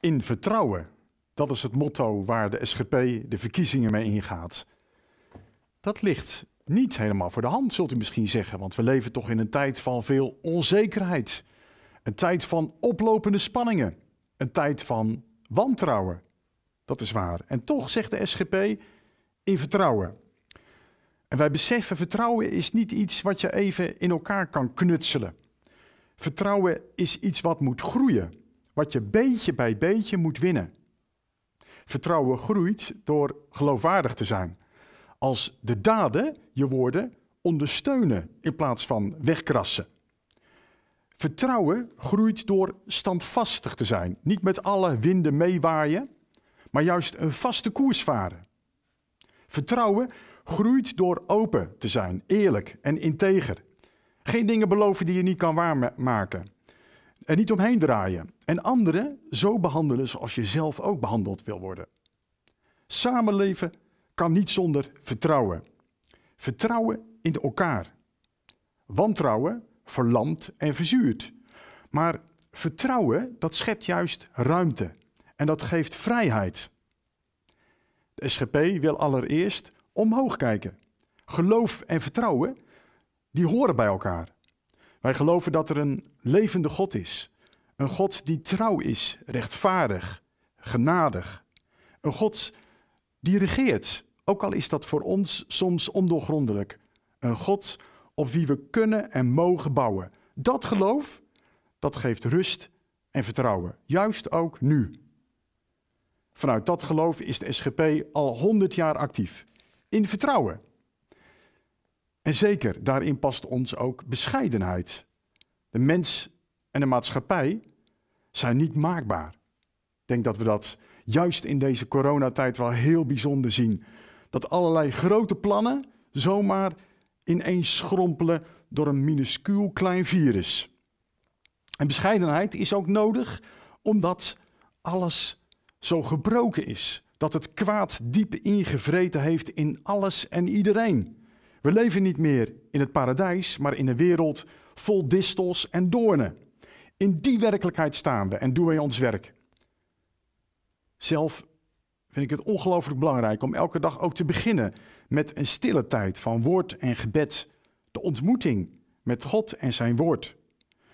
in vertrouwen. Dat is het motto waar de SGP de verkiezingen mee ingaat. Dat ligt niet helemaal voor de hand, zult u misschien zeggen, want we leven toch in een tijd van veel onzekerheid. Een tijd van oplopende spanningen. Een tijd van wantrouwen. Dat is waar. En toch zegt de SGP in vertrouwen. En wij beseffen, vertrouwen is niet iets wat je even in elkaar kan knutselen. Vertrouwen is iets wat moet groeien wat je beetje bij beetje moet winnen. Vertrouwen groeit door geloofwaardig te zijn. Als de daden je woorden ondersteunen in plaats van wegkrassen. Vertrouwen groeit door standvastig te zijn. Niet met alle winden meewaaien, maar juist een vaste koers varen. Vertrouwen groeit door open te zijn, eerlijk en integer. Geen dingen beloven die je niet kan waarmaken. En niet omheen draaien. En anderen zo behandelen zoals je zelf ook behandeld wil worden. Samenleven kan niet zonder vertrouwen. Vertrouwen in elkaar. Wantrouwen verlamt en verzuurt. Maar vertrouwen, dat schept juist ruimte. En dat geeft vrijheid. De SGP wil allereerst omhoog kijken. Geloof en vertrouwen, die horen bij elkaar. Wij geloven dat er een levende God is. Een God die trouw is, rechtvaardig, genadig. Een God die regeert, ook al is dat voor ons soms ondoorgrondelijk. Een God op wie we kunnen en mogen bouwen. Dat geloof, dat geeft rust en vertrouwen, juist ook nu. Vanuit dat geloof is de SGP al 100 jaar actief. In vertrouwen en zeker, daarin past ons ook bescheidenheid. De mens en de maatschappij zijn niet maakbaar. Ik denk dat we dat juist in deze coronatijd wel heel bijzonder zien. Dat allerlei grote plannen zomaar ineens schrompelen door een minuscuul klein virus. En bescheidenheid is ook nodig omdat alles zo gebroken is. Dat het kwaad diep ingevreten heeft in alles en iedereen. We leven niet meer in het paradijs, maar in een wereld vol distels en doornen. In die werkelijkheid staan we en doen wij ons werk. Zelf vind ik het ongelooflijk belangrijk om elke dag ook te beginnen met een stille tijd van woord en gebed, de ontmoeting met God en zijn woord.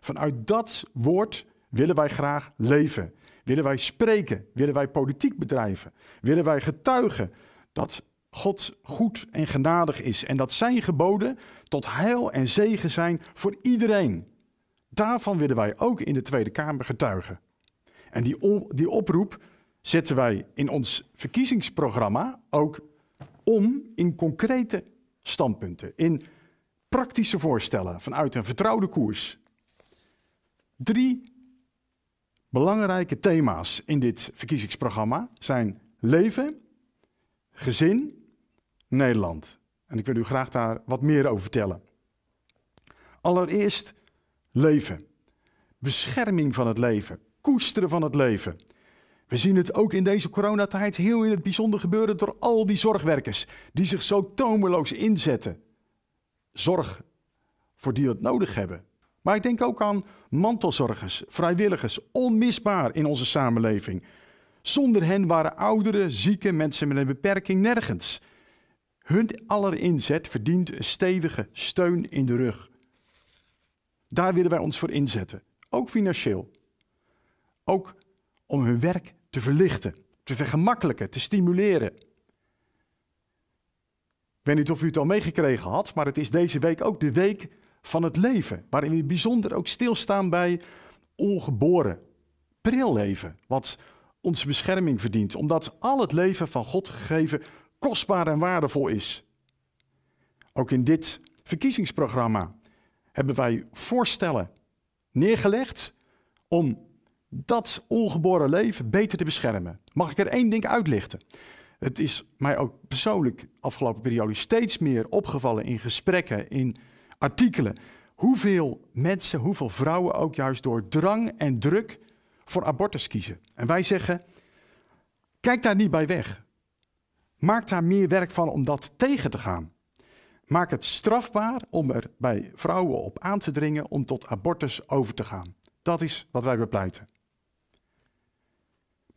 Vanuit dat woord willen wij graag leven, willen wij spreken, willen wij politiek bedrijven, willen wij getuigen dat God goed en genadig is en dat zijn geboden tot heil en zegen zijn voor iedereen. Daarvan willen wij ook in de Tweede Kamer getuigen. En die, die oproep zetten wij in ons verkiezingsprogramma ook om in concrete standpunten, in praktische voorstellen vanuit een vertrouwde koers. Drie belangrijke thema's in dit verkiezingsprogramma zijn leven, gezin Nederland. En ik wil u graag daar wat meer over vertellen. Allereerst leven. Bescherming van het leven. Koesteren van het leven. We zien het ook in deze coronatijd heel in het bijzonder gebeuren door al die zorgwerkers die zich zo tomeloos inzetten. Zorg voor die het nodig hebben. Maar ik denk ook aan mantelzorgers, vrijwilligers, onmisbaar in onze samenleving. Zonder hen waren ouderen, zieken, mensen met een beperking nergens. Hun allerinzet verdient een stevige steun in de rug. Daar willen wij ons voor inzetten, ook financieel. Ook om hun werk te verlichten, te vergemakkelijken, te stimuleren. Ik weet niet of u het al meegekregen had, maar het is deze week ook de week van het leven, waarin we bijzonder ook stilstaan bij ongeboren, prilleven, leven, wat onze bescherming verdient, omdat al het leven van God gegeven kostbaar en waardevol is. Ook in dit verkiezingsprogramma hebben wij voorstellen neergelegd om dat ongeboren leven beter te beschermen. Mag ik er één ding uitlichten? Het is mij ook persoonlijk afgelopen periode steeds meer opgevallen in gesprekken, in artikelen, hoeveel mensen, hoeveel vrouwen ook juist door drang en druk voor abortus kiezen. En wij zeggen, kijk daar niet bij weg. Maak daar meer werk van om dat tegen te gaan. Maak het strafbaar om er bij vrouwen op aan te dringen om tot abortus over te gaan. Dat is wat wij bepleiten.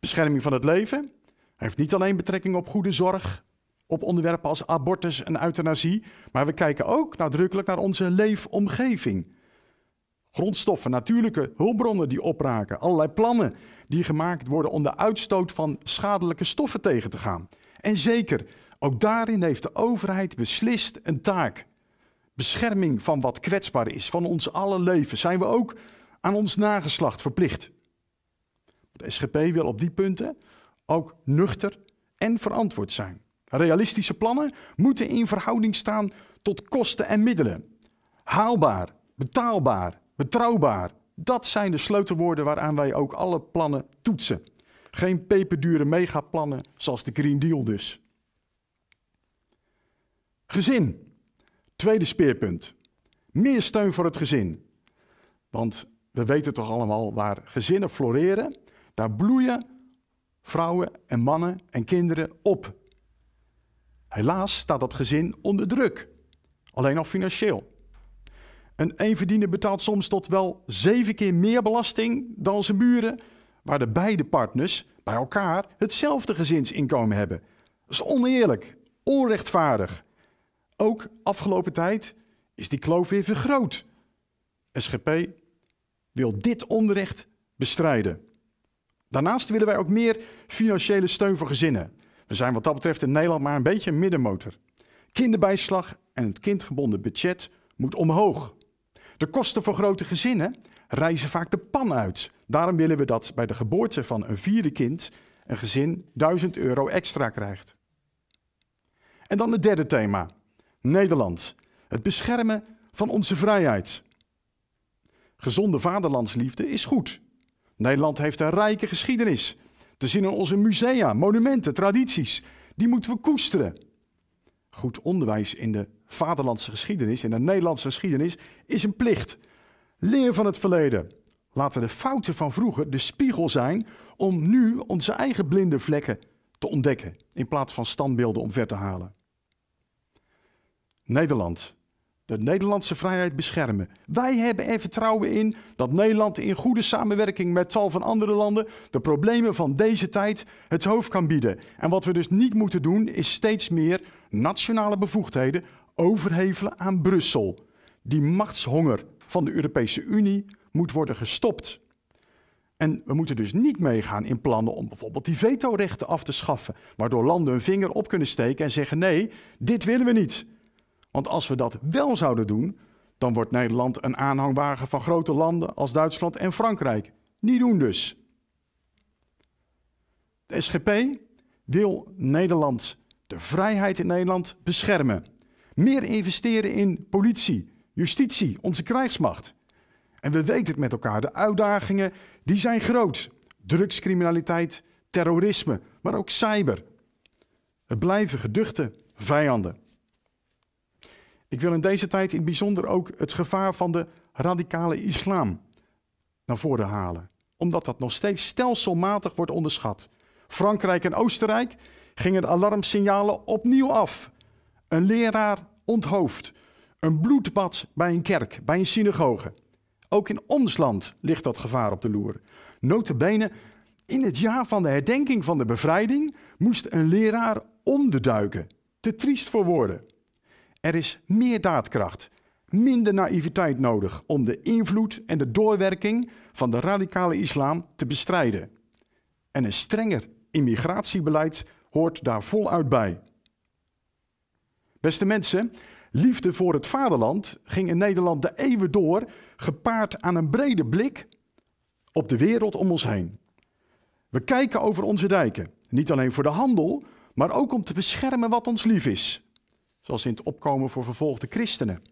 Bescherming van het leven heeft niet alleen betrekking op goede zorg, op onderwerpen als abortus en euthanasie, maar we kijken ook nadrukkelijk naar onze leefomgeving grondstoffen, natuurlijke hulpbronnen die opraken, allerlei plannen die gemaakt worden om de uitstoot van schadelijke stoffen tegen te gaan. En zeker, ook daarin heeft de overheid beslist een taak. Bescherming van wat kwetsbaar is, van ons alle leven, zijn we ook aan ons nageslacht verplicht. De SGP wil op die punten ook nuchter en verantwoord zijn. Realistische plannen moeten in verhouding staan tot kosten en middelen. Haalbaar, betaalbaar Betrouwbaar. Dat zijn de sleutelwoorden waaraan wij ook alle plannen toetsen. Geen peperdure megaplannen zoals de Green Deal dus. Gezin. Tweede speerpunt. Meer steun voor het gezin. Want we weten toch allemaal waar gezinnen floreren, daar bloeien vrouwen en mannen en kinderen op. Helaas staat dat gezin onder druk, alleen al financieel. Een eenverdiener betaalt soms tot wel zeven keer meer belasting dan zijn buren, waar de beide partners bij elkaar hetzelfde gezinsinkomen hebben. Dat is oneerlijk, onrechtvaardig. Ook afgelopen tijd is die kloof weer vergroot. SGP wil dit onrecht bestrijden. Daarnaast willen wij ook meer financiële steun voor gezinnen. We zijn wat dat betreft in Nederland maar een beetje een middenmotor. Kinderbijslag en het kindgebonden budget moet omhoog. De kosten voor grote gezinnen reizen vaak de pan uit. Daarom willen we dat bij de geboorte van een vierde kind een gezin 1000 euro extra krijgt. En dan het derde thema: Nederland. Het beschermen van onze vrijheid. Gezonde vaderlandsliefde is goed. Nederland heeft een rijke geschiedenis. Te zien in onze musea, monumenten, tradities. Die moeten we koesteren. Goed onderwijs in de vaderlandse geschiedenis, in de Nederlandse geschiedenis, is een plicht. Leer van het verleden. Laten de fouten van vroeger de spiegel zijn om nu onze eigen blinde vlekken te ontdekken, in plaats van standbeelden omver te halen. Nederland, de Nederlandse vrijheid beschermen. Wij hebben er vertrouwen in dat Nederland in goede samenwerking met tal van andere landen de problemen van deze tijd het hoofd kan bieden. En wat we dus niet moeten doen is steeds meer nationale bevoegdheden overhevelen aan Brussel. Die machtshonger van de Europese Unie moet worden gestopt. En we moeten dus niet meegaan in plannen om bijvoorbeeld die vetorechten af te schaffen, waardoor landen hun vinger op kunnen steken en zeggen: nee, dit willen we niet. Want als we dat wel zouden doen, dan wordt Nederland een aanhangwagen van grote landen als Duitsland en Frankrijk. Niet doen dus. De SGP wil Nederland, de vrijheid in Nederland beschermen. Meer investeren in politie, justitie, onze krijgsmacht. En we weten het met elkaar, de uitdagingen die zijn groot. Drugscriminaliteit, terrorisme, maar ook cyber. Het blijven geduchte vijanden. Ik wil in deze tijd in bijzonder ook het gevaar van de radicale islam naar voren halen, omdat dat nog steeds stelselmatig wordt onderschat. Frankrijk en Oostenrijk gingen de alarmsignalen opnieuw af. Een leraar onthoofd, een bloedbad bij een kerk, bij een synagoge. Ook in ons land ligt dat gevaar op de loer. Notabene, in het jaar van de herdenking van de bevrijding moest een leraar onderduiken. Te triest voor woorden. Er is meer daadkracht, minder naïviteit nodig om de invloed en de doorwerking van de radicale islam te bestrijden. En een strenger immigratiebeleid hoort daar voluit bij. Beste mensen, liefde voor het vaderland ging in Nederland de eeuwen door, gepaard aan een brede blik op de wereld om ons heen. We kijken over onze dijken, niet alleen voor de handel, maar ook om te beschermen wat ons lief is zoals in het opkomen voor vervolgde christenen.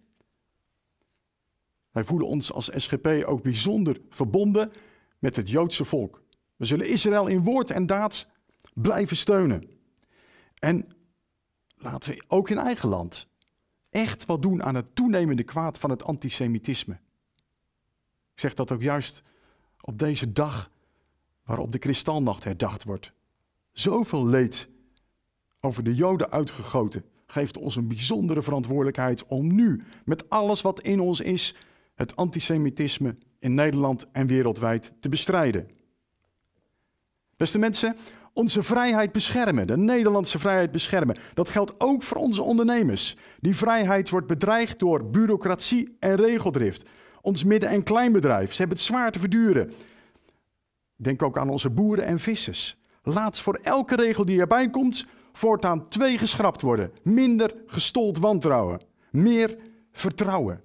Wij voelen ons als SGP ook bijzonder verbonden met het Joodse volk. We zullen Israël in woord en daad blijven steunen. En laten we ook in eigen land echt wat doen aan het toenemende kwaad van het antisemitisme. Ik zeg dat ook juist op deze dag waarop de kristalnacht herdacht wordt. Zoveel leed over de Joden uitgegoten geeft ons een bijzondere verantwoordelijkheid om nu, met alles wat in ons is, het antisemitisme in Nederland en wereldwijd te bestrijden. Beste mensen, onze vrijheid beschermen, de Nederlandse vrijheid beschermen, dat geldt ook voor onze ondernemers. Die vrijheid wordt bedreigd door bureaucratie en regeldrift. Ons midden- en kleinbedrijf, ze hebben het zwaar te verduren. Denk ook aan onze boeren en vissers. Laat voor elke regel die erbij komt voortaan twee geschrapt worden. Minder gestold wantrouwen. Meer vertrouwen.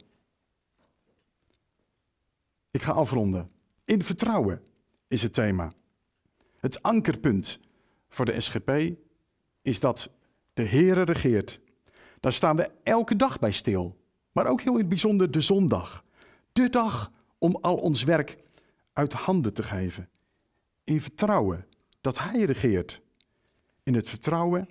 Ik ga afronden. In vertrouwen is het thema. Het ankerpunt voor de SGP is dat de Heere regeert. Daar staan we elke dag bij stil. Maar ook heel in het bijzonder de zondag. De dag om al ons werk uit handen te geven. In vertrouwen dat Hij regeert in het vertrouwen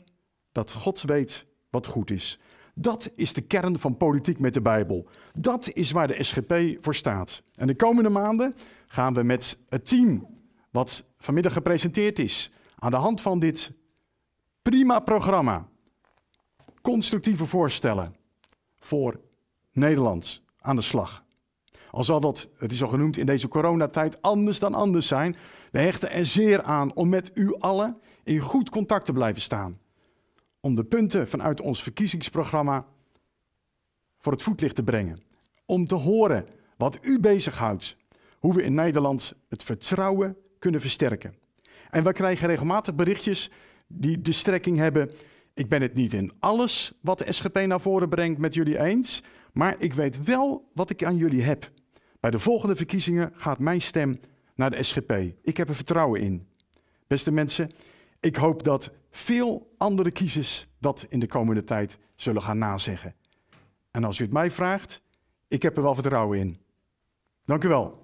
dat God weet wat goed is. Dat is de kern van politiek met de Bijbel. Dat is waar de SGP voor staat. En de komende maanden gaan we met het team wat vanmiddag gepresenteerd is, aan de hand van dit prima programma, constructieve voorstellen voor Nederland aan de slag. Al zal dat, het is al genoemd, in deze coronatijd anders dan anders zijn. We hechten er zeer aan om met u allen in goed contact te blijven staan. Om de punten vanuit ons verkiezingsprogramma voor het voetlicht te brengen. Om te horen wat u bezighoudt. Hoe we in Nederland het vertrouwen kunnen versterken. En we krijgen regelmatig berichtjes die de strekking hebben. Ik ben het niet in alles wat de SGP naar voren brengt met jullie eens, maar ik weet wel wat ik aan jullie heb. Bij de volgende verkiezingen gaat mijn stem naar de SGP. Ik heb er vertrouwen in. Beste mensen, ik hoop dat veel andere kiezers dat in de komende tijd zullen gaan nazeggen. En als u het mij vraagt, ik heb er wel vertrouwen in. Dank u wel.